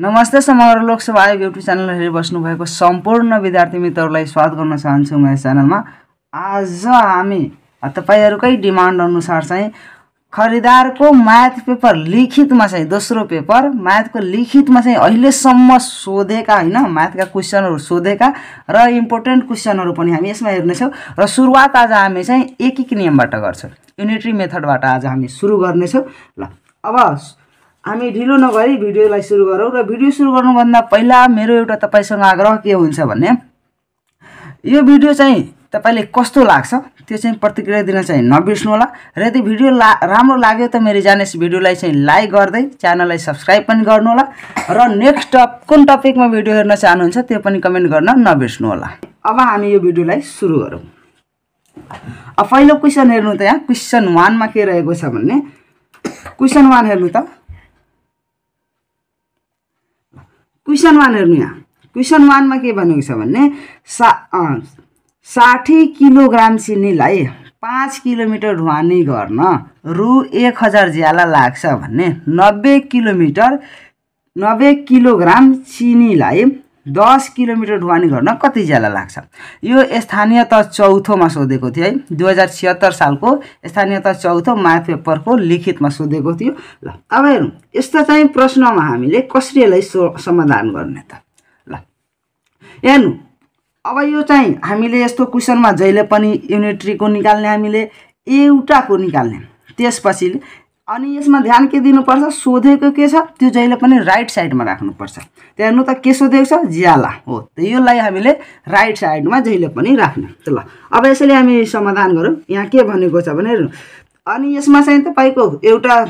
नमस्ते समग्र लोकसभा आयोग युट्युब च्यानल भएको सम्पूर्ण विद्यार्थी मित्रहरूलाई स्वागत गर्न चाहन्छु म यस च्यानलमा आज हामी तपाईँहरूकै डिमान्ड अनुसार चाहिँ खरिदारको म्याथ पेपर लिखितमा चाहिँ दोस्रो पेपर म्याथको लिखितमा चाहिँ अहिलेसम्म सोधेका होइन म्याथका क्वेसनहरू सोधेका र इम्पोर्टेन्ट क्वेसनहरू पनि हामी यसमा हेर्नेछौँ र सुरुवात आज हामी चाहिँ एक एक नियमबाट गर्छौँ युनिट्री मेथडबाट आज हामी सुरु गर्नेछौँ ल अब हामी ढिलो नगरी भिडियोलाई सुरु गरौँ र भिडियो सुरु गर्नुभन्दा पहिला मेरो एउटा तपाईँसँग आग्रह के हुन्छ भने यो भिडियो चाहिँ तपाईँले कस्तो लाग्छ त्यो चाहिँ प्रतिक्रिया दिन चाहिँ होला र यदि भिडियो ला राम्रो लाग्यो त मेरो जानेस भिडियोलाई चाहिँ लाइक गर्दै च्यानललाई सब्सक्राइब पनि गर्नुहोला र नेक्स्ट टप कुन टपिकमा भिडियो हेर्न चाहनुहुन्छ त्यो पनि कमेन्ट गर्न होला अब हामी यो भिडियोलाई सुरु गरौँ अब पहिलो क्वेसन हेर्नु त यहाँ क्वेसन वानमा के रहेको छ भने क्वेसन वान हेर्नु त क्वेसन वान हेर्नु यहाँ क्वेसन वानमा के भनेको छ भने सा साठी किलोग्राम चिनीलाई पाँच किलोमिटर ढुवानी गर्न रु एक हजार ज्याला लाग्छ भन्ने नब्बे किलोमिटर नब्बे किलोग्राम चिनीलाई दस किलोमिटर ढुवानी गर्न कति ज्याला लाग्छ यो स्थानीय त चौथोमा सोधेको थियो है दुई हजार छिहत्तर सालको स्थानीय त चौथो म्याथ पेपरको लिखितमा सोधेको थियो ल अब हेरौँ यस्तो चाहिँ प्रश्नमा हामीले कसरी यसलाई समाधान गर्ने त ल हेर्नु अब यो चाहिँ हामीले यस्तो क्वेसनमा जहिले पनि युनिट्रीको निकाल्ने हामीले एउटाको निकाल्ने त्यसपछि अनि यसमा ध्यान के दिनुपर्छ सोधेको के छ त्यो जहिले पनि राइट साइडमा राख्नुपर्छ त्यहाँ हेर्नु त के सोधेको छ ज्याला हो त योलाई हामीले राइट साइडमा जहिले पनि राख्ने ल अब यसैले हामी समाधान गरौँ यहाँ के भनेको छ भने अनि यसमा चाहिँ तपाईँको एउटा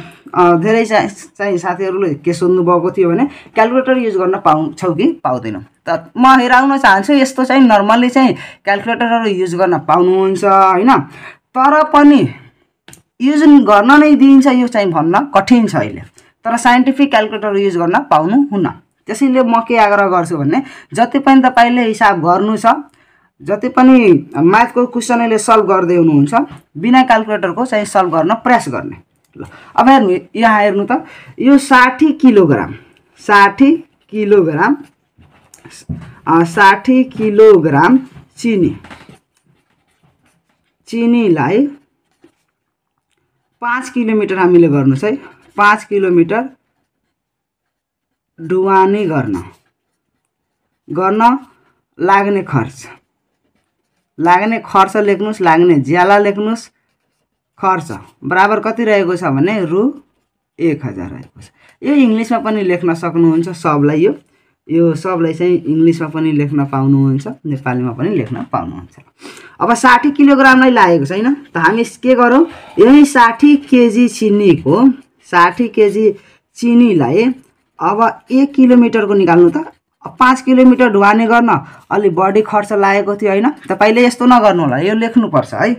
धेरै चाहिँ साथीहरूले के सोध्नुभएको थियो भने क्यालकुलेटर युज गर्न पाउँछौ कि पाउँदैनौँ त म हेराउन चाहन्छु यस्तो चाहिँ नर्मल्ली चाहिँ क्यालकुलेटरहरू युज गर्न पाउनुहुन्छ होइन तर पनि युज गर्न नै दिइन्छ यो चाहिँ भन्न कठिन छ अहिले तर साइन्टिफिक क्यालकुलेटर युज गर्न पाउनु हुन्न त्यसैले म के आग्रह गर्छु भने जति पनि तपाईँले हिसाब गर्नु छ जति पनि म्याथको क्वेसनले सल्भ गर्दै हुनुहुन्छ बिना क्यालकुलेटरको चाहिँ सल्भ गर्न प्रयास गर्ने ल अब हेर्नु यहाँ हेर्नु त यो साठी किलोग्राम साठी किलोग्राम साठी किलोग्राम चिनी चिनीलाई पाँच किलोमिटर हामीले गर्नुहोस् है पाँच किलोमिटर डुवानी गर्न गर्न लाग्ने खर्च लाग्ने खर्च लेख्नुहोस् लाग्ने ज्याला लेख्नुहोस् खर्च बराबर कति रहेको छ भने रु एक हजार रहेको छ यो इङ्ग्लिसमा पनि लेख्न सक्नुहुन्छ सबलाई यो यो सबलाई चाहिँ इङ्ग्लिसमा पनि लेख्न पाउनुहुन्छ नेपालीमा पनि लेख्न पाउनुहुन्छ अब साठी किलोग्रामलाई लागेको छैन त हामी के गरौँ यही साठी केजी चिनीको साठी केजी चिनीलाई अब एक किलोमिटरको निकाल्नु त पाँच किलोमिटर ढुवानी गर्न अलि बढी खर्च लागेको थियो होइन तपाईँले यस्तो नगर्नु होला यो लेख्नुपर्छ है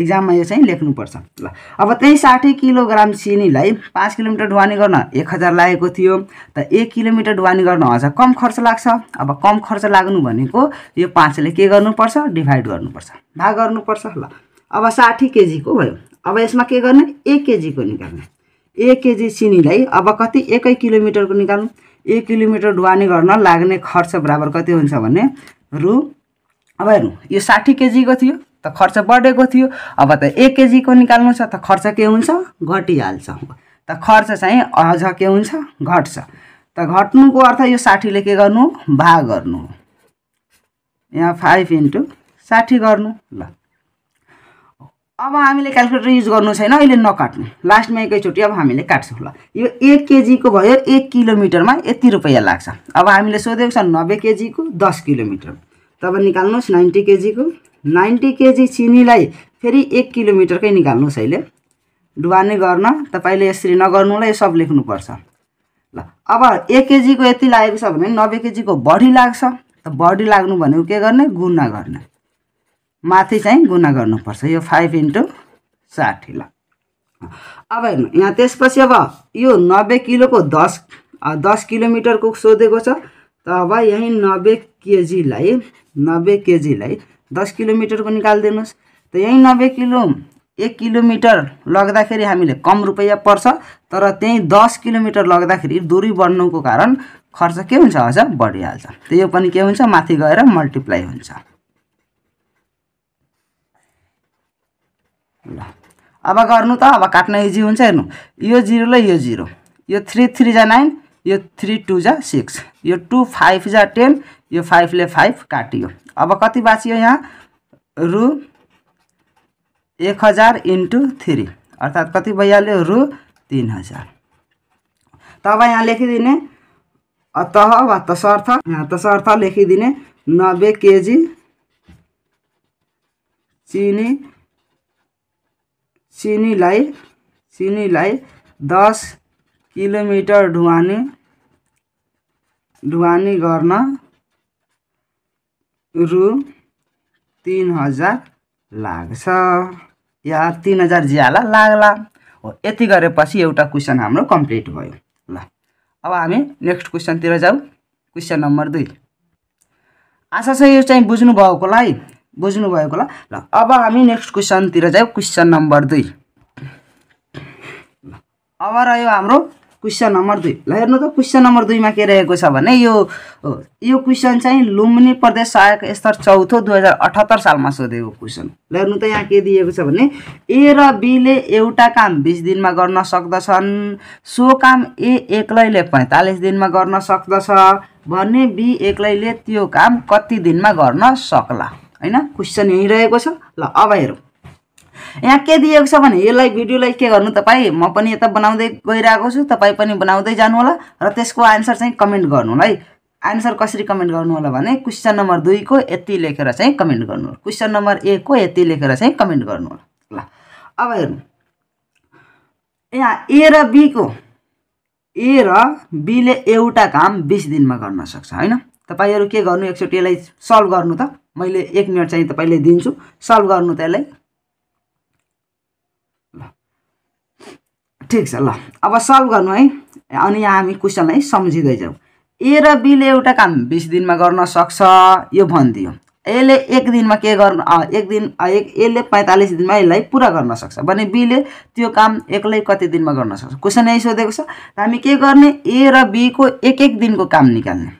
इक्जाममा यो चाहिँ लेख्नुपर्छ ल अब त्यही साठी किलोग्राम सिनीलाई पाँच किलोमिटर ढुवानी गर्न एक हजार लागेको थियो त एक किलोमिटर ढुवानी गर्न अझ कम खर्च लाग्छ अब कम खर्च लाग्नु भनेको यो पाँचले के गर्नुपर्छ डिभाइड गर्नुपर्छ भाग गर्नुपर्छ ल अब साठी केजीको भयो अब यसमा के गर्ने एक केजीको निकाल्ने एक केजी सिनीलाई अब कति एकै किलोमिटरको निकाल्नु एक किलोमिटर ढुवानी गर्न लाग्ने खर्च बराबर कति हुन्छ भने रु अब हेर्नु यो साठी केजीको थियो खर्च बढेको थियो अब त एक केजीको निकाल्नु छ त खर्च के हुन्छ घटिहाल्छ त खर्च चाहिँ अझ के हुन्छ घट्छ त घट्नुको अर्थ यो साठीले के गर्नु भाग गर्नु हो यहाँ फाइभ इन्टु साठी गर्नु ल अब हामीले क्यालकुलेटर युज गर्नु छैन अहिले नकाट्नु लास्टमा एकैचोटि अब हामीले काट्छौँ ल यो एक केजीको भयो एक किलोमिटरमा यति रुपियाँ लाग्छ अब हामीले सोधेको छ नब्बे केजीको दस किलोमिटर तब निकाल्नुहोस् नाइन्टी केजीको नाइन्टी केजी चिनीलाई फेरि एक किलोमिटरकै निकाल्नुहोस् अहिले डुबानी गर्न तपाईँले यसरी नगर्नुलाई सब लेख्नुपर्छ ल अब एक केजीको यति लागेको छ भने नब्बे केजीको बढी लाग्छ त बढी लाग्नु भनेको के गर्ने गुना गर्ने माथि चाहिँ गुना गर्नुपर्छ यो फाइभ इन्टु साठी ल अब हेर्नु यहाँ त्यसपछि अब यो नब्बे किलोको दस दस किलोमिटरको सोधेको छ त अब यहीँ नब्बे केजीलाई नब्बे केजीलाई दस किलोमिटरको निकालिदिनुहोस् त यहीँ नब्बे किलो एक किलोमिटर लग्दाखेरि हामीले कम रुपियाँ पर्छ तर त्यहीँ दस किलोमिटर लग्दाखेरि दुरी बढ्नुको कारण खर्च के हुन्छ अझ बढिहाल्छ त्यो पनि के हुन्छ माथि गएर मल्टिप्लाई हुन्छ ल अब गर्नु त अब काट्न इजी हुन्छ हेर्नु यो जिरोलाई यो जिरो यो थ्री थ्री जा नाइन यो थ्री टू जा सिक्स यो टू फाइभ जा टेन यो फाइभले फाइभ काटियो अब कति बाँचियो यहाँ रु एक हजार इन्टु थ्री अर्थात् कति भइहाल्यो रु तिन हजार तब यहाँ लेखिदिने तह वा तसर्थ यहाँ तसर्थ लेखिदिने नब्बे केजी चिनी चिनीलाई चिनीलाई दस किलोमिटर ढुवानी ढुवानी गर्न रु तिन हजार लाग्छ या तिन हजार ज्याला लाग्ला हो यति गरेपछि एउटा क्वेसन हाम्रो कम्प्लिट भयो ल अब हामी नेक्स्ट क्वेसनतिर जाउँ क्वेसन नम्बर दुई आशा छ यो चाहिँ होला बुझ्नुभएकोलाई होला ल अब हामी नेक्स्ट क्वेसनतिर जाउँ क्वेसन नम्बर दुई अब रह्यो हाम्रो क्वेसन नम्बर दुई ल हेर्नु त क्वेसन नम्बर दुईमा के रहेको छ भने यो यो क्वेसन चाहिँ लुम्बिनी प्रदेश सहायक स्तर चौथो दुई हजार अठहत्तर सालमा सोधेको क्वेसन ल हेर्नु त यहाँ के दिएको छ भने ए र बीले एउटा काम बिस दिनमा गर्न सक्दछन् सो काम ए एक्लैले पैँतालिस दिनमा गर्न सक्दछ भने बी एक्लैले त्यो काम कति दिनमा गर्न सक्ला होइन क्वेसन यहीँ रहेको छ ल अब हेरौँ यहाँ के दिएको छ भने यसलाई भिडियोलाई के गर्नु तपाईँ म पनि यता बनाउँदै गइरहेको छु तपाईँ पनि बनाउँदै जानु होला र त्यसको आन्सर चाहिँ कमेन्ट गर्नु होला है आन्सर कसरी कमेन्ट गर्नु होला भने क्वेसन नम्बर दुईको यति लेखेर चाहिँ कमेन्ट गर्नु होला क्वेसन नम्बर एकको यति लेखेर चाहिँ कमेन्ट गर्नु होला ल अब हेर्नु यहाँ ए र बीको ए र बीले एउटा काम बिस दिनमा गर्न सक्छ होइन तपाईँहरू के गर्नु एकचोटि यसलाई सल्भ गर्नु त मैले एक मिनट चाहिँ तपाईँले दिन्छु सल्भ गर्नु त यसलाई ठिक छ ल अब सल्भ गर्नु है अनि यहाँ हामी क्वेसनलाई सम्झिँदै जाउँ ए र बीले एउटा काम बिस दिनमा गर्न सक्छ यो भनिदियो यसले एक दिनमा के गर्नु एक दिन एक यसले पैँतालिस दिनमा यसलाई पुरा गर्न सक्छ भने बीले त्यो काम एक्लै कति दिनमा गर्न सक्छ क्वेसन यही सोधेको छ हामी के गर्ने ए र बीको एक एक दिनको काम निकाल्ने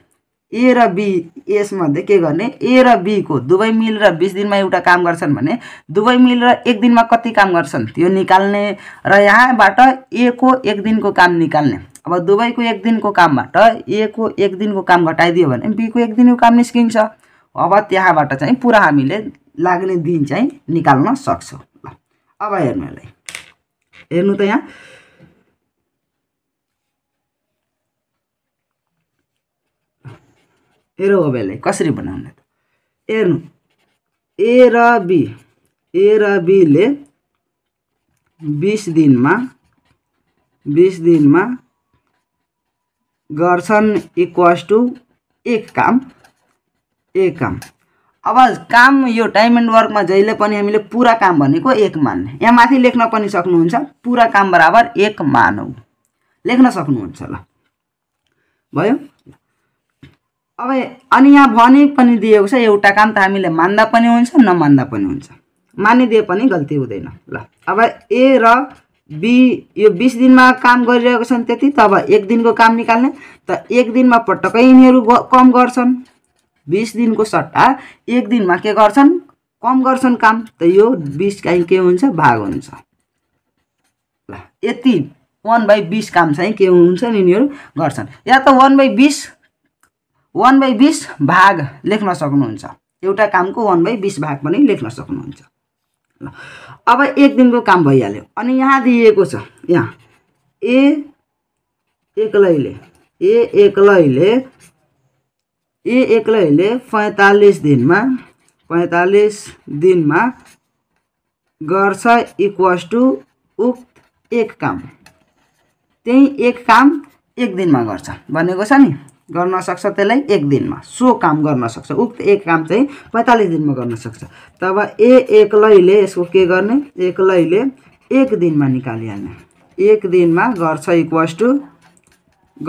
ए र बी यसमध्ये के गर्ने ए र बीको दुवै मिलेर बिस दिनमा एउटा काम गर्छन् भने दुवै मिलेर एक दिनमा कति काम गर्छन् त्यो निकाल्ने र यहाँबाट ए को एक दिनको काम निकाल्ने अब दुवैको एक दिनको कामबाट ए को एक दिनको काम घटाइदियो भने बीको एक दिनको काम निस्किन्छ अब त्यहाँबाट चाहिँ पुरा हामीले लाग्ने दिन चाहिँ निकाल्न सक्छौँ ल अब हेर्नु यसलाई हेर्नु त यहाँ एरोबेललाई कसरी बनाउने त हेर्नु ए र बी ए र बीले बिस दिनमा बिस दिनमा गर्छन् इक्वस टु एक काम एक काम अब काम यो टाइम एन्ड वर्कमा जहिले पनि हामीले पुरा काम भनेको एक मान्ने यहाँ माथि लेख्न पनि सक्नुहुन्छ पुरा काम बराबर एक मानौ लेख्न सक्नुहुन्छ ल भयो अब अनि यहाँ भने पनि दिएको छ एउटा काम त हामीले मान्दा पनि हुन्छ नमान्दा पनि हुन्छ मानिदिए पनि गल्ती हुँदैन ल अब ए र बी यो बिस दिनमा काम गरिरहेको छन् त्यति त अब एक दिनको काम निकाल्ने त एक दिनमा पटक्कै यिनीहरू कम गर्छन् बिस दिनको सट्टा एक दिनमा के गर्छन् कम गर्छन् काम त यो बिस काहीँ के हुन्छ भाग हुन्छ ल यति वान बाई बिस काम चाहिँ के हुन्छ यिनीहरू गर्छन् या त वान बाई बिस वान बाई बिस भाग लेख्न सक्नुहुन्छ एउटा कामको वान बाई बिस भाग पनि लेख्न सक्नुहुन्छ ल अब एक दिनको काम भइहाल्यो अनि यहाँ दिएको छ यहाँ ए एक्लैले ए एक्लैले ए एक्लैले पैँतालिस दिनमा पैँतालिस दिनमा गर्छ इक्वस टु उक्त एक काम त्यही एक काम एक दिनमा गर्छ भनेको छ नि गर्न सक्छ त्यसलाई एक दिनमा सो काम गर्न सक्छ उक्त एक काम चाहिँ पैँतालिस दिनमा गर्न सक्छ तब ए एक्लैले यसको के गर्ने एक्लैले एक दिनमा निकालिहाल्ने एक दिनमा गर्छ इक्वस टु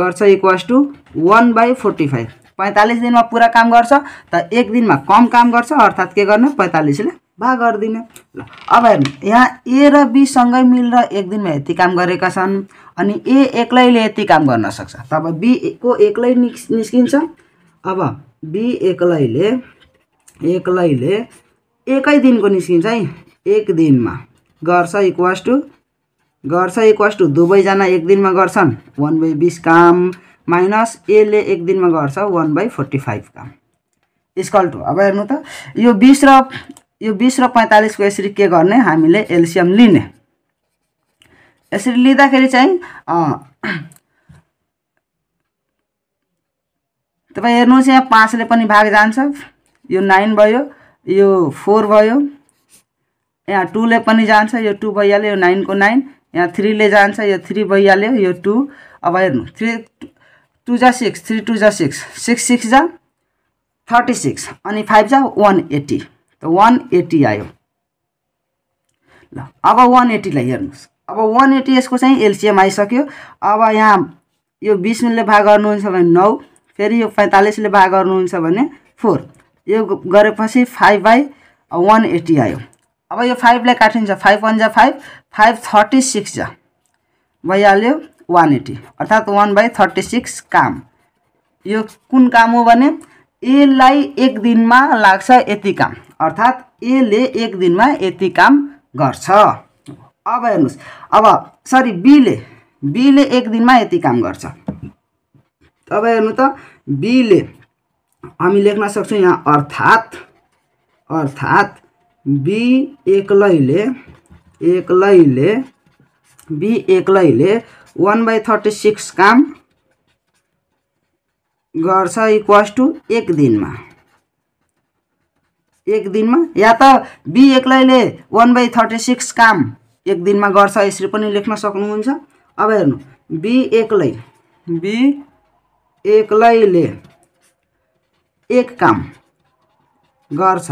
गर्छ equals to one by forty five पैँतालिस दिनमा पुरा काम गर्छ त एक दिनमा कम काम गर्छ अर्थात् के गर्ने पैँतालिसले भा गरिदिने ल अब हेर्नु यहाँ ए र बीसँगै मिलेर एक दिनमा यति काम गरेका छन् अनि ए एक्लैले यति काम गर्न सक्छ तब बी को एक्लै निस् निस्किन्छ अब बी एक्लैले एक्लैले एकै दिनको निस्किन्छ है एक दिनमा गर्छ इक्वास टु गर्छ इक्वास टु दुवैजना एक दिनमा गर्छन् वान बाई बिस काम माइनस एले एक दिनमा गर्छ वान बाई फोर्टी फाइभ काम स्कल टु अब हेर्नु त यो बिस र यो बिस र पैँतालिसको यसरी के गर्ने हामीले एल्सियम लिने यसरी लिँदाखेरि चाहिँ तपाईँ हेर्नुहोस् यहाँ पाँचले पनि भाग जान्छ यो नाइन भयो यो फोर भयो यहाँ टूले पनि जान्छ यो टू भइहाल्यो यो नाइनको नाइन यहाँ थ्रीले जान्छ यो थ्री भइहाल्यो यो टू अब हेर्नु थ्री टू जा सिक्स थ्री टू जा सिक्स सिक्स सिक्स जा थर्टी सिक्स अनि फाइभ जा वान एट्टी त वान एट्टी आयो ल अब वान एट्टीलाई हेर्नुहोस् अब वान एट्टी यसको चाहिँ एलसिएम आइसक्यो अब यहाँ यो बिसले भाग गर्नुहुन्छ भने नौ फेरि यो पैँतालिसले भाग गर्नुहुन्छ भने फोर यो गरेपछि फाइभ बाई वान एट्टी आयो अब यो फाइभलाई काटिन्छ फाइभ वान जा फाइभ फाइभ थर्टी सिक्स जा भइहाल्यो वान एट्टी अर्थात् वान बाई थर्टी सिक्स काम यो कुन काम हो भने यसलाई एक दिनमा लाग्छ यति काम अर्थात् एले एक दिनमा यति काम गर्छ अब हेर्नुहोस् अब सरी बीले बीले एक दिनमा यति काम गर्छ अब हेर्नु त बीले हामी लेख्न सक्छौँ यहाँ अर्थात् अर्थात् बी एक्लैले एक्लैले बी एक्लैले वान बाई थर्टी सिक्स काम गर्छ इक्वल्स टु एक दिनमा एक दिनमा या त बी एक्लैले वान बाई थर्टी सिक्स काम एक दिनमा गर्छ यसरी पनि लेख्न सक्नुहुन्छ अब हेर्नु बी एक्लै बी एक्लैले एक काम गर्छ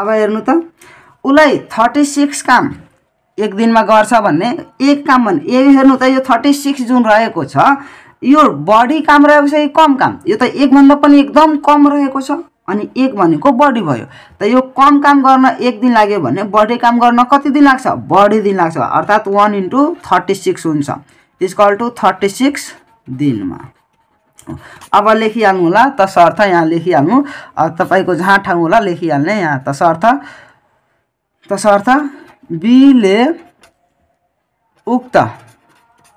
अब हेर्नु त उसलाई थर्टी सिक्स काम एक दिनमा गर्छ भन्ने एक काम भन्ने ए हेर्नु त यो थर्टी सिक्स जुन रहेको छ यो बढी काम रहेको छ कि कम काम यो त एकभन्दा पनि एकदम कम रहेको छ अनि एक भनेको बढी भयो त यो कम काम गर्न एक दिन लाग्यो भने बढी काम गर्न कति दिन लाग्छ बढी दिन लाग्छ अर्थात् वान इन्टु थर्टी सिक्स हुन्छ इजकल टु थर्टी सिक्स दिनमा अब लेखिहाल्नु होला तसर्थ यहाँ लेखिहाल्नु तपाईँको जहाँ ठाउँ होला लेखिहाल्ने यहाँ तसर्थ तसर्थ बीले उक्त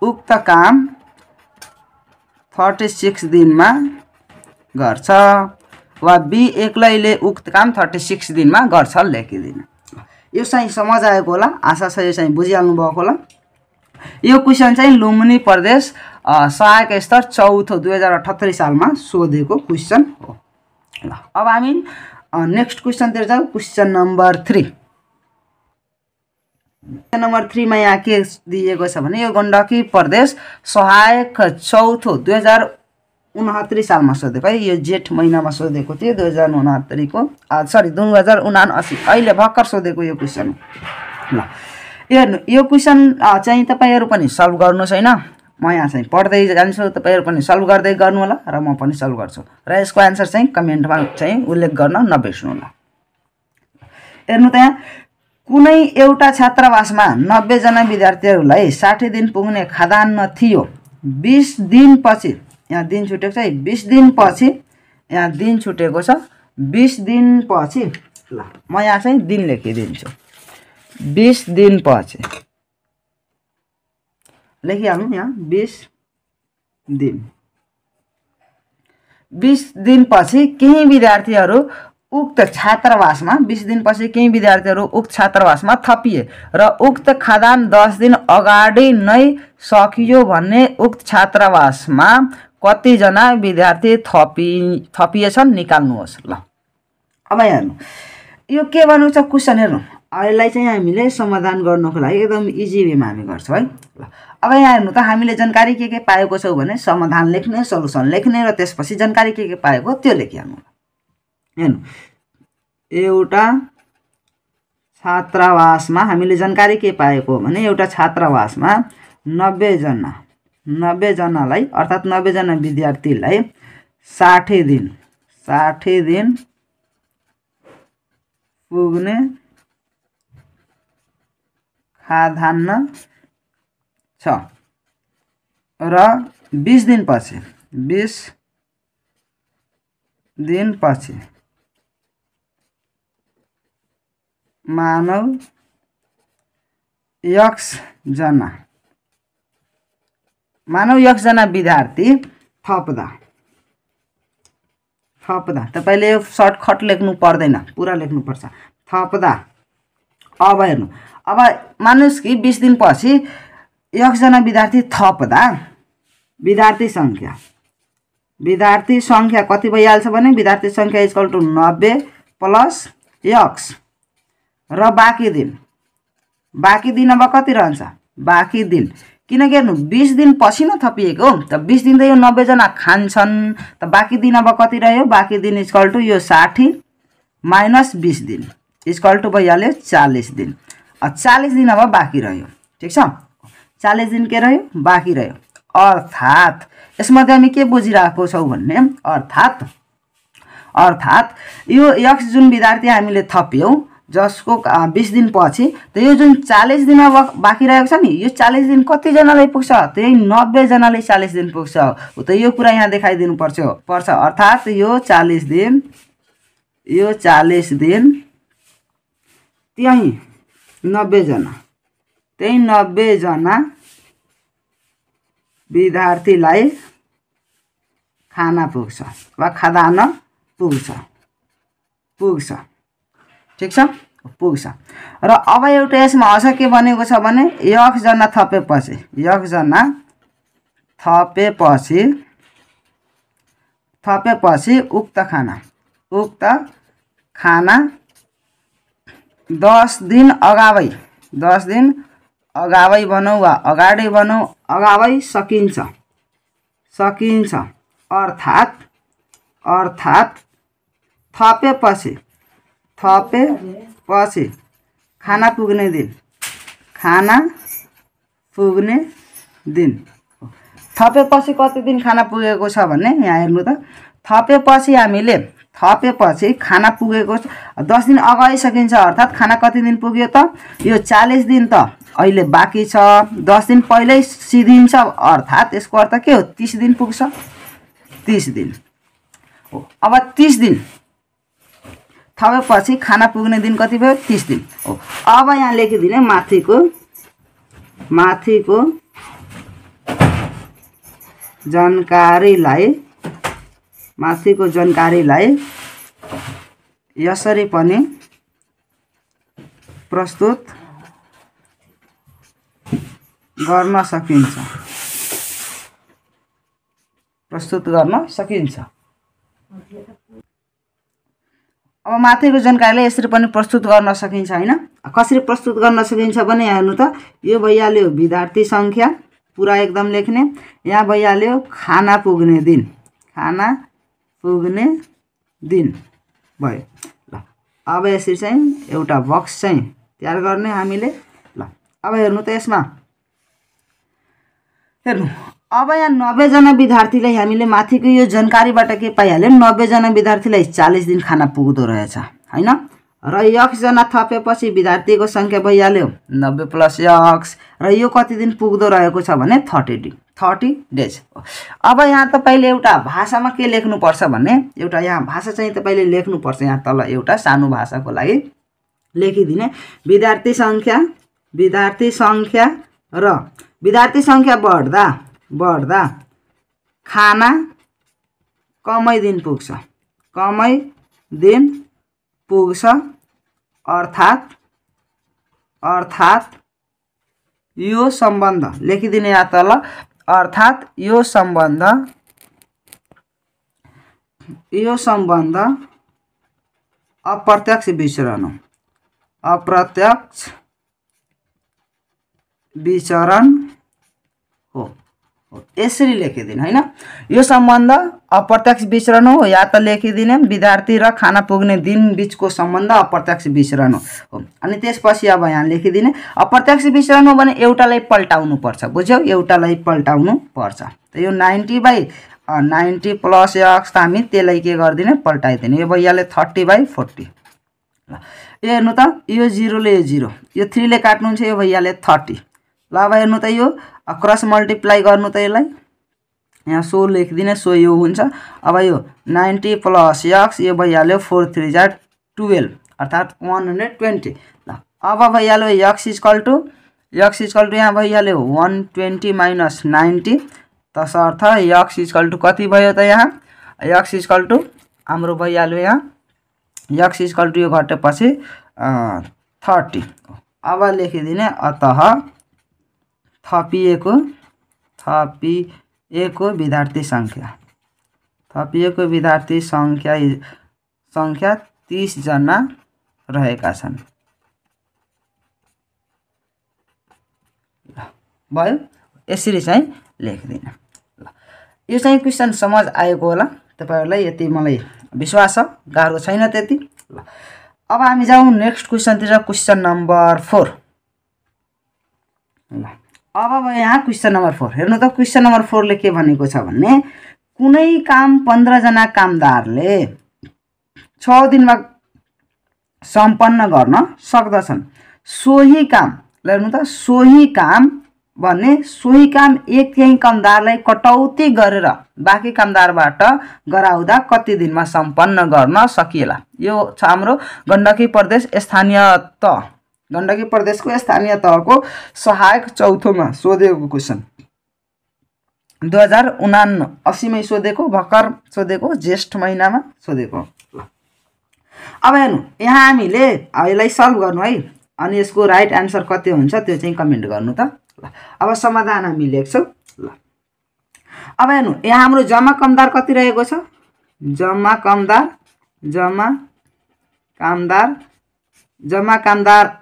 उक्त काम फोर्टी सिक्स दिनमा गर्छ वा बी एक्लैले उक्त काम थर्टी सिक्स दिनमा गर्छ लेखिदिनु यो चाहिँ समझ आएको होला आशा छ यो चाहिँ बुझिहाल्नु भएको होला यो क्वेसन चाहिँ लुम्बिनी प्रदेश सहायक स्तर चौथो दुई हजार अठहत्तरी सालमा सोधेको क्वेसन हो ल अब हामी नेक्स्ट क्वेसनतिर जाउँ क्वेसन नम्बर थ्री नम्बर थ्रीमा यहाँ के दिएको छ भने यो गण्डकी प्रदेश सहायक चौथो दुई हजार उनात्तरी सालमा सोधेको है यो जेठ महिनामा सोधेको थियो दुई हजार उनात्तरीको सरी दुई हजार उनासी अहिले भर्खर सोधेको यो क्वेसन ल हेर्नु यो क्वेसन चाहिँ तपाईँहरू पनि सल्भ गर्नुहोस् होइन म यहाँ चाहिँ पढ्दै जान्छु तपाईँहरू पनि सल्भ गर्दै गर्नु होला र म पनि सल्भ गर्छु र यसको एन्सर चाहिँ कमेन्टमा चाहिँ उल्लेख गर्न नबिर्सनु होला हेर्नु त यहाँ कुनै एउटा छात्रावासमा नब्बेजना विद्यार्थीहरूलाई साठी दिन पुग्ने खादान्न थियो बिस दिनपछि यहाँ दिन छुटेको छ है बिस दिनपछि यहाँ दिन छुटेको छ बिस दिनपछि ल म यहाँ चाहिँ दिन लेखिदिन्छु बिस दिनपछि लेखिहालौँ यहाँ बिस दिन बिस दिनपछि केही विद्यार्थीहरू उक्त छात्रावासमा बिस दिनपछि केही विद्यार्थीहरू उक्त छात्रावासमा थपिए र उक्त खादान दस दिन अगाडि नै सकियो भने उक्त छात्रावासमा कतिजना विद्यार्थी थपि थपिएछन् निकाल्नुहोस् ल अब हेर्नु यो के भन्नु छ क्वेसन हेर्नु यसलाई चाहिँ हामीले समाधान गर्नुको लागि एकदम इजी वेमा हामी गर्छौँ है ल अब यहाँ हेर्नु त हामीले जानकारी के के पाएको छौँ भने समाधान लेख्ने सल्युसन लेख्ने र त्यसपछि जानकारी के के पाएको त्यो लेखिहाल्नु हेर्नु एउटा छात्रावासमा हामीले जानकारी के पाएको भने एउटा छात्रावासमा नब्बेजना नब्बेजनालाई अर्थात् नब्बेजना विद्यार्थीलाई साठी दिन साठी दिन पुग्ने खाधान्न छ र बिस दिनपछि बिस दिनपछि मानव यक्सजना मानव जना विद्यार्थी थप्दा थप्दा तपाईँले यो सर्टकट लेख्नु पर्दैन पुरा लेख्नुपर्छ थप्दा अब हेर्नु अब मान्नुहोस् कि बिस दिनपछि एकजना विद्यार्थी थप्दा विद्यार्थी सङ्ख्या विद्यार्थी सङ्ख्या कति भइहाल्छ भने विद्यार्थी सङ्ख्या इजकल टु नब्बे प्लस यक्स र बाँकी दिन बाँकी दिन अब कति रहन्छ बाँकी दिन किनकि हेर्नु बिस दिन पछि न थपिएको त बिस दिन त यो नब्बेजना खान्छन् त बाँकी दिन अब कति रह्यो बाँकी दिन इजकल टु यो साठी माइनस बिस दिन इजकल टु भइहाल्यो चालिस दिन चालिस दिन अब बाँकी रह्यो ठिक छ चालिस दिन के रह्यो बाँकी रह्यो अर्थात् यसमध्ये हामी के बुझिरहेको छौँ भन्ने अर्थात् अर्थात् यो यक्स जुन विद्यार्थी हामीले थप्यौँ जसको बिस दिनपछि त यो जुन चालिस दिन बाँकी रहेको छ नि यो चालिस दिन कतिजनालाई पुग्छ त्यही नब्बेजनाले चालिस दिन पुग्छ हो त यो कुरा यहाँ देखाइदिनु पर्छ पर्छ अर्थात् यो चालिस दिन यो चालिस दिन त्यहीँ नब्बेजना त्यही नब्बेजना विद्यार्थीलाई खाना पुग्छ वा खादान पुग्छ पुग्छ ठिक छ पुग्छ र अब एउटा यसमा अझ के बनेको छ भने एकजना थपेपछि एकजना थपेपछि थपेपछि उक्त खाना उक्त खाना दस दिन अगावै दस दिन अगावै भनौँ वा अगाडि भनौँ अगावै सकिन्छ सकिन्छ अर्थात् अर्थात् थपेपछि पछि खाना पुग्ने दिन खाना पुग्ने दिन थपेपछि कति दिन खाना पुगेको छ भने यहाँ हेर्नु त थपेपछि हामीले थपेपछि खाना पुगेको दस दिन अगाडि सकिन्छ अर्थात् खाना कति दिन पुग्यो त यो चालिस दिन त अहिले बाँकी छ दस दिन पहिल्यै सिधिन्छ अर्थात् यसको अर्थ के हो तिस दिन पुग्छ तिस दिन अब तिस दिन थपेपछि खाना पुग्ने दिन कति भयो तिस दिन हो अब यहाँ लेखिदिने माथिको माथिको जानकारीलाई माथिको जानकारीलाई यसरी पनि प्रस्तुत गर्न सकिन्छ प्रस्तुत गर्न सकिन्छ अब माथिको जानकारीलाई यसरी पनि प्रस्तुत गर्न सकिन्छ होइन कसरी प्रस्तुत गर्न सकिन्छ भने हेर्नु त यो भइहाल्यो विद्यार्थी सङ्ख्या पुरा एकदम लेख्ने यहाँ भइहाल्यो खाना पुग्ने दिन खाना पुग्ने दिन भयो ल अब यसरी चाहिँ एउटा बक्स चाहिँ तयार गर्ने हामीले ल अब हेर्नु त यसमा हेर्नु अब यहाँ नब्बेजना विद्यार्थीलाई हामीले माथिको यो जानकारीबाट के पाइहाल्यौँ नब्बेजना विद्यार्थीलाई चालिस दिन खाना पुग्दो रहेछ होइन र यक्सजना थपेपछि विद्यार्थीको सङ्ख्या भइहाल्यो नब्बे प्लस यक्स र यो कति दिन पुग्दो रहेको छ भने थर्टी डे थर्टी डेज अब यहाँ तपाईँले एउटा भाषामा के लेख्नुपर्छ भने एउटा यहाँ भाषा चाहिँ तपाईँले लेख्नुपर्छ यहाँ तल एउटा सानो भाषाको लागि लेखिदिने विद्यार्थी सङ्ख्या विद्यार्थी सङ्ख्या र विद्यार्थी सङ्ख्या बढ्दा बढ्दा खाना कमै दिन पुग्छ कमै दिन पुग्छ अर्थात् अर्थात् यो सम्बन्ध लेखिदिने या तल अर्थात् यो सम्बन्ध यो सम्बन्ध अप्रत्यक्ष विचरण हो अप्रत्यक्ष विचरण हो यसरी लेखिदिनु होइन यो सम्बन्ध अप्रत्यक्ष विचरण हो या त लेखिदिने विद्यार्थी र खाना पुग्ने दिन बिचको सम्बन्ध अप्रत्यक्ष विचरण हो अनि त्यसपछि अब यहाँ लेखिदिने अप्रत्यक्ष विचरण हो भने एउटालाई पल्टाउनु पर्छ बुझ्यौ एउटालाई पल्टाउनु पर्छ त यो ninety by ninety plus x हामी त्यसलाई के गरिदिने पल्टाइदिने यो भैयाले थर्टी बाई फोर्टी ल यो हेर्नु त यो जिरोले यो जिरो यो थ्रीले काट्नुहुन्छ यो भैयाले थर्टी लाभा हेर्नु त यो क्रस मल्टिप्लाई गर्नु त यसलाई यहाँ सो लेखिदिने सो यो हुन्छ अब यो नाइन्टी प्लस यक्स यो भइहाल्यो फोर थ्री जार टुवेल्भ अर्थात् वान हन्ड्रेड ट्वेन्टी ल अब भइहाल्यो x is equal to x is equal to यहाँ भइहाल्यो वान ट्वेन्टी माइनस नाइन्टी तसर्थ यक्स इजकल टु कति भयो त यहाँ यक्स इजकल टु हाम्रो भइहाल्यो यहाँ यक्स इजकल टु यो घटेपछि थर्टी अब लेखिदिने अत थपिएको थपिएको विद्यार्थी सङ्ख्या थपिएको विद्यार्थी सङ्ख्या सङ्ख्या तिसजना रहेका छन् भयो यसरी चाहिँ लेख्दिनँ ल यो चाहिँ क्वेसन समझ आएको होला तपाईँहरूलाई यति मलाई विश्वास छ गाह्रो छैन त्यति ल अब हामी जाउँ नेक्स्ट क्वेसनतिर क्वेसन नम्बर फोर ल अब अब यहाँ क्वेसन नम्बर फोर हेर्नु त क्वेसन नम्बर फोरले के भनेको छ भने कुनै काम पन्ध्रजना कामदारले छ दिनमा सम्पन्न गर्न सक्दछन् सोही काम ल हेर्नु त सोही काम भने सोही काम एक त्यही कामदारलाई कटौती गरेर बाँकी कामदारबाट गराउँदा कति दिनमा सम्पन्न गर्न सकिएला यो छ हाम्रो गण्डकी प्रदेश स्थानीय त गण्डकी प्रदेशको स्थानीय तहको सहायक चौथोमा सोधेको क्वेसन दुई हजार उनान्न असीमै सोधेको भर्खर सोधेको ज्येष्ठ महिनामा सोधेको अब हेर्नु यहाँ हामीले यसलाई सल्भ गर्नु है अनि यसको राइट आन्सर कति हुन्छ त्यो चाहिँ कमेन्ट गर्नु त ल अब समाधान हामी लेख्छौँ ल अब हेर्नु यहाँ हाम्रो जम्मा कमदार कति रहेको छ जम्मा कमदार जम्मा कामदार जम्मा कामदार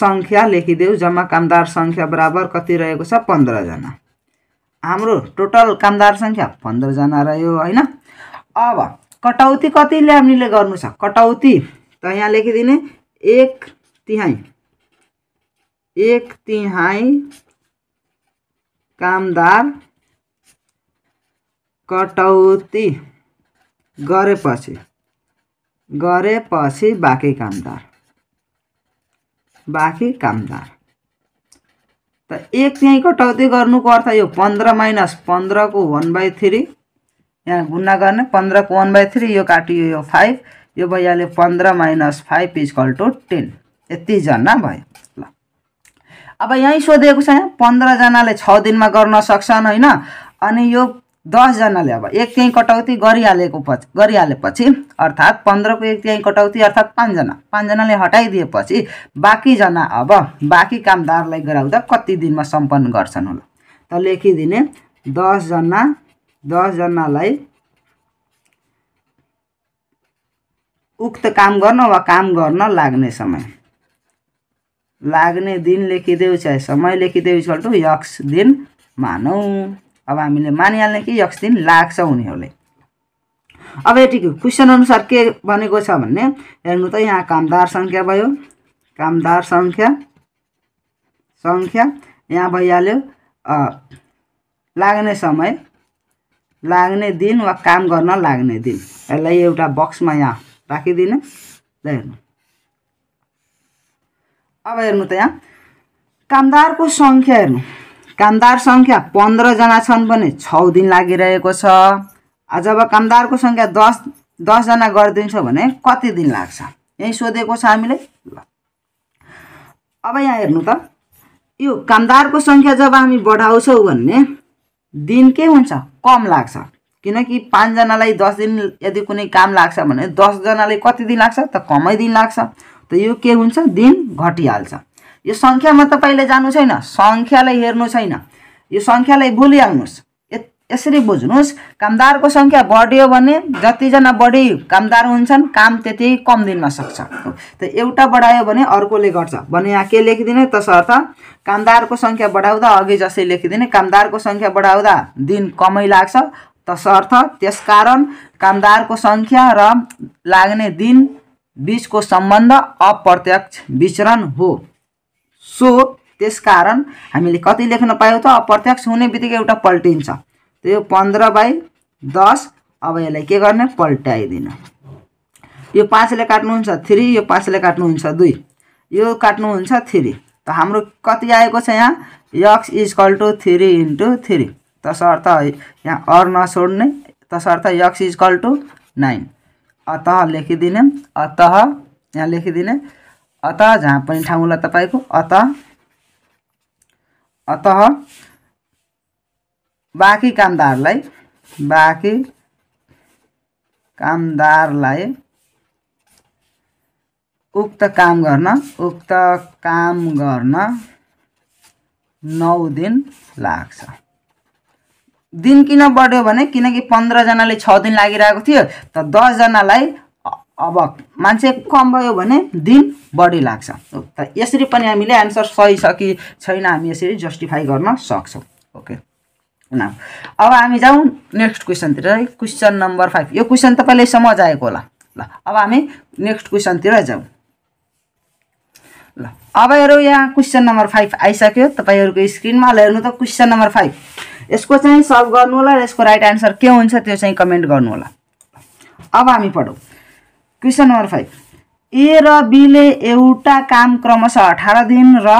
सङ्ख्या लेखिदेऊ जम्मा कामदार सङ्ख्या बराबर कति रहेको छ पन्ध्रजना हाम्रो टोटल कामदार सङ्ख्या पन्ध्रजना रह्यो होइन अब कटौती कतिले हामीले गर्नु छ कटौती त यहाँ लेखिदिने एक तिहाई एक तिहाई कामदार कटौती गरेपछि गरेपछि बाँकी कामदार बाँकी कामदार त एक त्यहीँ कटौती गर्नुको अर्थ यो पन्ध्र माइनस पन्ध्रको वान बाई थ्री यहाँ गुन्ना गर्ने पन्ध्रको वान बाई थ्री यो काटियो यो फाइभ यो भइहाल्यो पन्ध्र minus five is equal to ten यतिजना भयो ल अब यहीँ सोधेको छ यहाँ पन्ध्रजनाले छ दिनमा गर्न सक्छन् होइन अनि यो दसजनाले अब एक त्यहीँ कटौती गरिहालेको पछि गरिहालेपछि अर्थात् पन्ध्रको एक त्यहीँ कटौती अर्थात् पाँचजना पाँचजनाले हटाइदिएपछि बाँकीजना अब बाँकी कामदारलाई गराउँदा कति दिनमा सम्पन्न गर्छन् होला त लेखिदिने दसजना दसजनालाई उक्त काम गर्न वा काम गर्न लाग्ने समय लाग्ने दिन लेखिदेऊ चाहे समय लेखिदेऊ टु यक्स दिन मानौँ अब हामीले मानिहाल्ने कि यक्स दिन लाग्छ उनीहरूले अब यति क्वेसन अनुसार के भनेको छ भन्ने हेर्नु त यहाँ कामदार सङ्ख्या भयो कामदार सङ्ख्या सङ्ख्या यहाँ भइहाल्यो लाग्ने समय लाग्ने दिन वा काम गर्न लाग्ने दिन यसलाई एउटा बक्समा यहाँ राखिदिने ल हेर्नु अब हेर्नु त यहाँ कामदारको सङ्ख्या हेर्नु कामदार सङ्ख्या पन्ध्रजना छन् भने छ दिन लागिरहेको छ जब कामदारको सङ्ख्या दस दसजना गरिदिन्छ भने कति दिन लाग्छ यहीँ सोधेको छ हामीले ल अब यहाँ हेर्नु त यो कामदारको सङ्ख्या जब हामी बढाउँछौँ भने दिन के हुन्छ कम लाग्छ किनकि पाँचजनालाई दस दिन यदि कुनै काम लाग्छ भने दसजनालाई कति दिन लाग्छ त कमै दिन लाग्छ त यो के हुन्छ दिन घटिहाल्छ यो सङ्ख्यामा तपाईँले जानु छैन सङ्ख्यालाई हेर्नु छैन यो सङ्ख्यालाई भुलिहाल्नुहोस् यसरी बुझ्नुहोस् कामदारको सङ्ख्या बढ्यो भने जतिजना बढी कामदार हुन्छन् काम त्यति कम दिनमा सक्छ त एउटा बढायो भने अर्कोले गर्छ भने यहाँ के लेखिदिने तसर्थ कामदारको सङ्ख्या बढाउँदा अघि जस्तै लेखिदिने कामदारको सङ्ख्या बढाउँदा दिन कमै लाग्छ तसर्थ त्यसकारण कामदारको सङ्ख्या र लाग्ने दिन बिचको सम्बन्ध अप्रत्यक्ष विचरण हो सो त्यस कारण हामीले कति लेख्न पायौँ त अप्रत्यक्ष हुने बित्तिकै एउटा पल्टिन्छ त्यो पन्ध्र बाई दस अब यसलाई के गर्ने पल्ट्याइदिन यो पाँचले काट्नुहुन्छ थ्री यो पाँचले काट्नुहुन्छ दुई यो काट्नुहुन्छ थ्री त हाम्रो कति आएको छ यहाँ x is equal to three into three तसर्थ यहाँ अर नछोड्ने तसर्थ यक्स इजकल टु नाइन अत लेखिदिने अत यहाँ लेखिदिने अत जहाँ पनि ठाउँ होला तपाईँको अत अत बाँकी कामदारलाई बाँकी कामदारलाई उक्त काम गर्न उक्त काम गर्न नौ दिन लाग्छ दिन किन बढ्यो भने किनकि पन्ध्रजनाले छ दिन लागिरहेको थियो त दसजनालाई अब मान्छे कम भयो भने दिन बढी लाग्छ त यसरी पनि हामीले एन्सर सही छ कि छैन हामी यसरी जस्टिफाई गर्न सक्छौँ ओके न अब हामी जाउँ नेक्स्ट क्वेसनतिर है क्वेसन नम्बर फाइभ यो क्वेसन तपाईँले समझ आएको होला ल अब हामी नेक्स्ट क्वेसनतिर जाउँ ल अब हेरौँ यहाँ क्वेसन नम्बर फाइभ आइसक्यो तपाईँहरूको स्क्रिनमा ल हेर्नु त क्वेसन नम्बर फाइभ यसको चाहिँ सल्भ गर्नु होला र यसको राइट आन्सर के हुन्छ त्यो चाहिँ कमेन्ट गर्नु होला अब हामी पढौँ क्वेसन नम्बर फाइभ ए र बीले एउटा काम क्रमशः अठार दिन र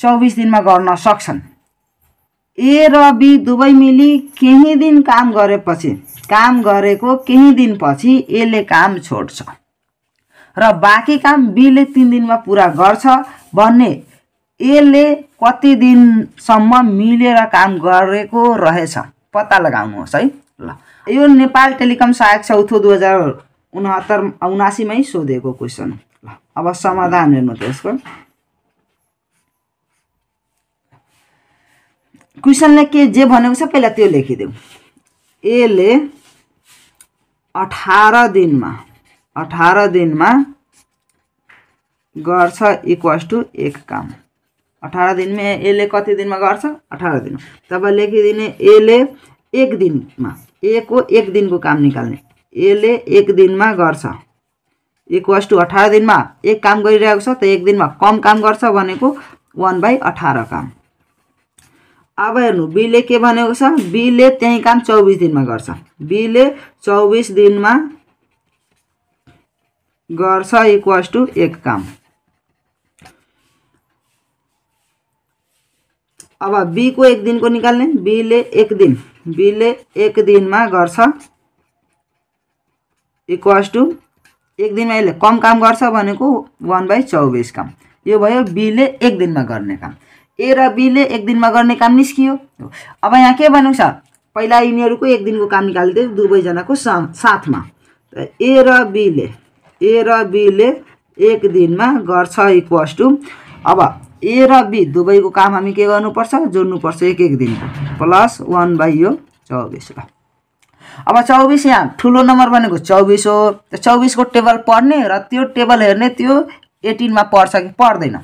चौबिस दिनमा गर्न सक्छन् ए र बी दुवै मिली केही दिन काम गरेपछि काम गरेको केही दिनपछि एले काम छोड्छ र बाँकी काम बीले तिन दिनमा पुरा गर्छ भन्ने एले कति दिनसम्म मिलेर काम गरेको रहेछ पत्ता लगाउनुहोस् है ल यो नेपाल टेलिकम सहायक चौथो दुई हजार उनात्तर उनासीमै सोधेको क्वेसन ल अब समाधान हेर्नु त यसको क्वेसनले के जे भनेको छ पहिला त्यो लेखिदेऊ एले अठार दिनमा अठार दिनमा गर्छ इक्वल्स टु एक काम अठार दिनमा यसले कति दिनमा गर्छ अठार दिनमा तब लेखिदिने एले एक दिनमा ए को एक दिनको काम निकाल्ने यसले एक दिनमा गर्छ इक्वस टु अठार दिनमा एक काम गरिरहेको छ त एक दिनमा कम काम गर्छ भनेको वान बाई अठार काम अब हेर्नु बीले के भनेको छ बीले त्यही काम चौबिस दिनमा गर्छ बीले चौबिस दिनमा गर्छ इक्वस टु एक काम अब बीको एक दिनको निकाल्ने बीले एक दिन बीले एक दिनमा गर्छ इक्वल्स टु एक दिनमा यसले कम काम गर्छ भनेको वान बाई चौबिस काम यो भयो बीले एक दिनमा गर्ने काम ए र बीले एक दिनमा गर्ने काम निस्कियो अब यहाँ के भन्नु छ पहिला यिनीहरूको एक दिनको काम निकालिदियो दुवैजनाको साथमा ए र बीले ए र बीले एक दिनमा गर्छ इक्वल्स टु अब ए र बी दुवैको काम हामी के गर्नुपर्छ जोड्नुपर्छ एक एक दिनको प्लस वान बाई यो चौबिस ल अब चौबिस यहाँ ठुलो नम्बर भनेको चौबिस हो त्यो चौबिसको टेबल पढ्ने र त्यो टेबल हेर्ने त्यो एटिनमा पढ्छ कि पढ्दैन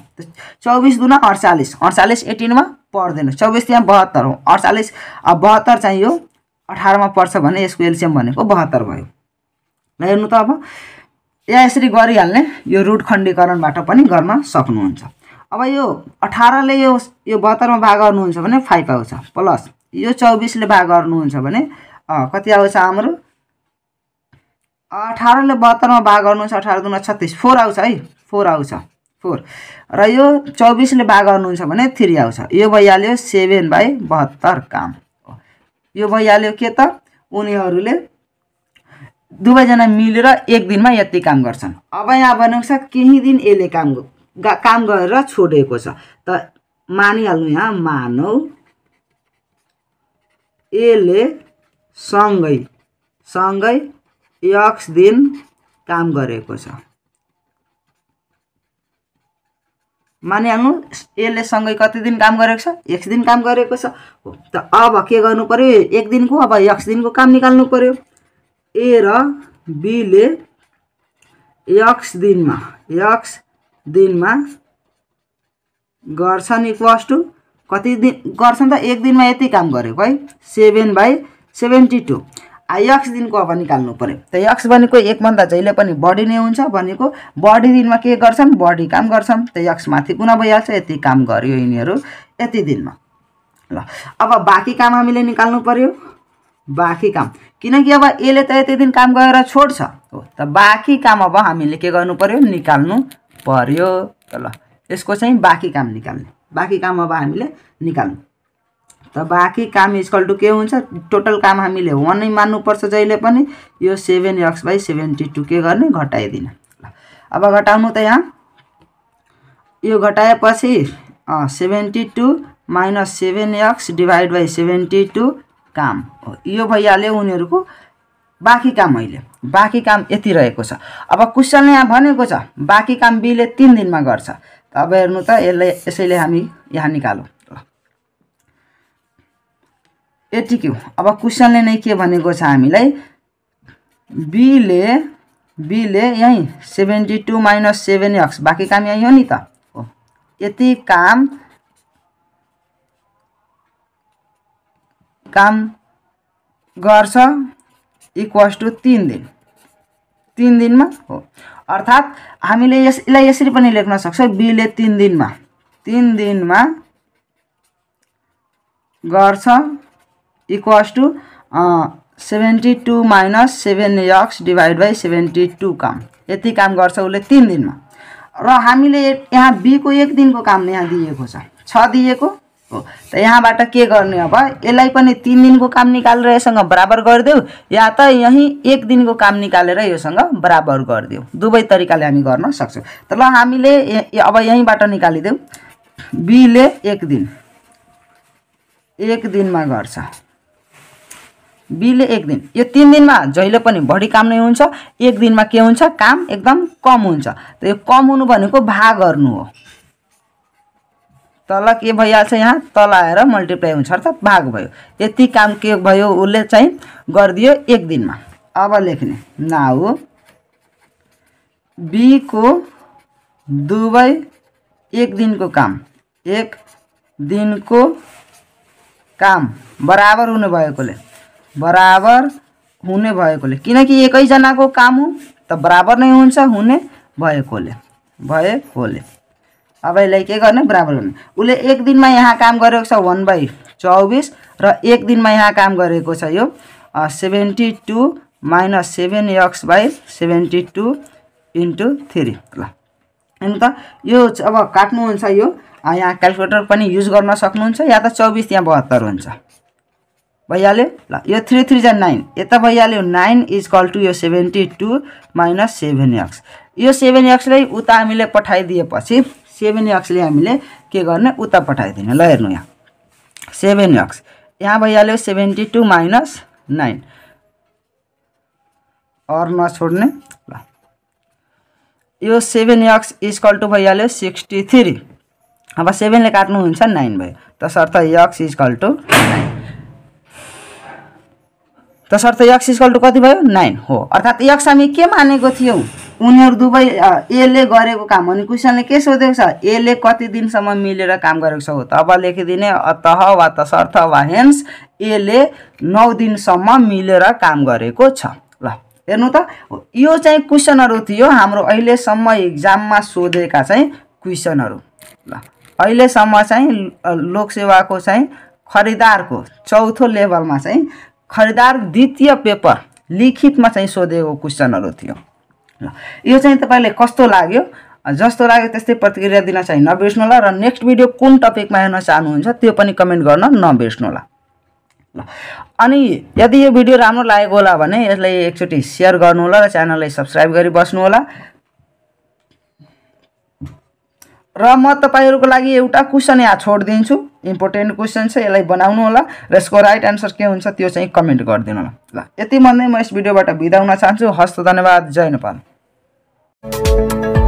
चौबिस दुना अडचालिस अडचालिस एटिनमा पढ्दैन चौबिस त्यहाँ बहत्तर हो अडचालिस अब बहत्तर चाहियो यो अठारमा पर्छ भने यसको एलसिएम भनेको बहत्तर भयो ल हेर्नु त अब यहाँ यसरी गरिहाल्ने यो रुट खण्डीकरणबाट पनि गर्न सक्नुहुन्छ अब यो अठारले यो यो बहत्तरमा भाग गर्नुहुन्छ भने फाइभ आउँछ प्लस यो चौबिसले भाग गर्नुहुन्छ भने कति आउँछ हाम्रो अठारले बहत्तरमा भाग गर्नुहुन्छ अठार दुना छत्तिस फोर आउँछ है फोर आउँछ फोर र यो चौबिसले भाग गर्नुहुन्छ भने थ्री आउँछ यो भइहाल्यो सेभेन बाई बहत्तर काम यो भइहाल्यो के त उनीहरूले दुवैजना मिलेर एक दिनमा यति काम गर्छन् अब यहाँ भनेको छ केही दिन यसले काम काम गरेर छोडेको छ त मानिहाल्नु यहाँ मानौ यसले सँगै सँगै यक्स दिन काम गरेको छ मानिहाल्नु यसले सँगै कति दिन काम गरेको छ एक्स दिन काम गरेको छ हो त अब के गर्नु पऱ्यो एक दिनको अब यक्स दिनको काम निकाल्नु पऱ्यो ए र बीले यक्स दिनमा यक्स दिनमा गर्छन् इक्वस टु कति दिन गर्छन् त एक दिनमा यति काम गरेको है seven by seventy two x दिनको अब निकाल्नु पऱ्यो त यक्स भनेको एकभन्दा जहिले पनि बढी नै हुन्छ भनेको बढी दिनमा के गर्छन् बढी काम गर्छन् त यक्स माथि पुनः भइहाल्छ यति काम गर्यो यिनीहरू यति दिनमा ल अब बाँकी काम हामीले निकाल्नु पऱ्यो बाँकी काम किनकि अब यसले त यति दिन काम गरेर छोड्छ हो त बाँकी काम अब हामीले के गर्नु पऱ्यो निकाल्नु पऱ्यो ल यसको चाहिँ बाँकी काम निकाल्ने बाँकी काम अब हामीले निकाल्नु त बाँकी काम इजकल टु के हुन्छ टोटल काम हामीले वानै मान्नुपर्छ जहिले पनि यो seven x by seventy two के गर्ने घटाइदिन अब घटाउनु त यहाँ यो घटाएपछि seventy two minus seven x divide by seventy two काम हो यो भइहाल्यो उनीहरूको बाँकी काम अहिले बाँकी काम यति रहेको छ अब क्वेसनले यहाँ भनेको छ बाँकी काम बीले तिन दिनमा गर्छ अब हेर्नु त यसलाई यसैले हामी यहाँ निकालौँ एटिक्यु अब क्वेसनले नै के भनेको छ हामीलाई बीले बीले यहीँ seventy two minus seven x बाँकी काम यहीँ हो नि त हो यति काम काम गर्छ इक्वल्स टु तिन दिन तिन दिनमा हो अर्थात् हामीले यसलाई यसरी पनि लेख्न सक्छौँ बीले तिन दिनमा तिन दिनमा गर्छ equals to seventy two minus seven x divide by seventy two काम यति काम गर्छ उसले तिन दिनमा र हामीले यहाँ बीको एक दिनको काम यहाँ दिएको छ छ दिएको हो त यहाँबाट के गर्ने अब यसलाई पनि तिन दिनको काम निकालेर यसँग बराबर गरिदेऊ या त यहीँ एक दिनको काम निकालेर योसँग बराबर गरिदेऊ दुवै तरिकाले हामी गर्न सक्छौँ त ल हामीले अब यहीँबाट निकालिदेऊ बीले एक दिन एक दिनमा गर्छ ले एक दिन यो तिन दिनमा जहिले पनि बढी काम नै हुन्छ एक दिनमा के हुन्छ काम एकदम कम हुन्छ त यो कम हुनु भनेको भाग गर्नु हो तल के भइहाल्छ यहाँ तल आएर मल्टिप्लाई हुन्छ अर्थात् भाग भयो यति काम के भयो उसले चाहिँ गरिदियो एक दिनमा अब लेख्ने नाउ बीको दुवै एक दिनको काम एक दिनको काम बराबर हुनुभएकोले बराबर हुने भएकोले किनकि एकैजनाको काम हो त बराबर नै हुन्छ हुने भएकोले भएकोले अब यसलाई के गर्ने बराबर हुने उसले एक दिनमा यहाँ काम गरेको छ वान बाई चौबिस र एक दिनमा यहाँ काम गरेको छ यो seventy two minus seven x by seventy two into three ल अनि त यो अब काट्नुहुन्छ यो यहाँ क्यालकुलेटर पनि युज गर्न सक्नुहुन्छ या त चौबिस या बहत्तर हुन्छ भइहाल्यो ल यो थ्री थ्री जा नाइन यता भइहाल्यो नाइन इज कल टु यो seventy two minus seven x यो सेभेन एक्सलाई उता हामीले पठाइदिएपछि सेभेन एक्सले हामीले के गर्ने उता पठाइदिने ल हेर्नु यहाँ सेभेन एक्स यहाँ भइहाल्यो सेभेन्टी टू माइनस नाइन अर नछोड्ने ल यो सेभेन एक्स इजकल टु भइहाल्यो सिक्सटी थ्री अब सेभेनले काट्नुहुन्छ नाइन भयो तसर्थ यक्स इजकल टु नाइन तसर्थ यक्स स्कल टू कति भयो नाइन हो अर्थात् एक्स हामी के मानेको थियौँ उनीहरू दुवै एले गरेको काम अनि क्वेसनले के सोधेको छ एले कति दिनसम्म मिलेर काम गरेको छ हो तब लेखिदिने अतः वा तसर्थ वा हेन्स एले नौ दिनसम्म मिलेर काम गरेको छ ल हेर्नु त यो चाहिँ क्वेसनहरू थियो हाम्रो अहिलेसम्म इक्जाममा सोधेका चाहिँ क्वेसनहरू ल अहिलेसम्म चाहिँ लोकसेवाको चाहिँ खरिदारको चौथो लेभलमा चाहिँ खरिदार द्वितीय पेपर लिखितमा चाहिँ सोधेको क्वेसनहरू थियो ल यो चाहिँ तपाईँले कस्तो लाग्यो जस्तो लाग्यो त्यस्तै प्रतिक्रिया दिन चाहिँ नबिर्स्नु होला र नेक्स्ट भिडियो कुन टपिकमा हेर्न चाहनुहुन्छ त्यो पनि कमेन्ट गर्न नबिर्स्नु होला ल अनि यदि यो भिडियो राम्रो लागेको होला भने यसलाई एकचोटि सेयर गर्नु होला र च्यानललाई सब्सक्राइब गरी बस्नु होला र म तपाईँहरूको लागि एउटा क्वेसन यहाँ छोडिदिन्छु इम्पोर्टेन्ट क्वेसन छ यसलाई बनाउनु होला र यसको राइट आन्सर के हुन्छ त्यो चाहिँ कमेन्ट गरिदिनु होला ल यति भन्दै म यस भिडियोबाट बिदा हुन चाहन्छु हस्त धन्यवाद जय नेपाल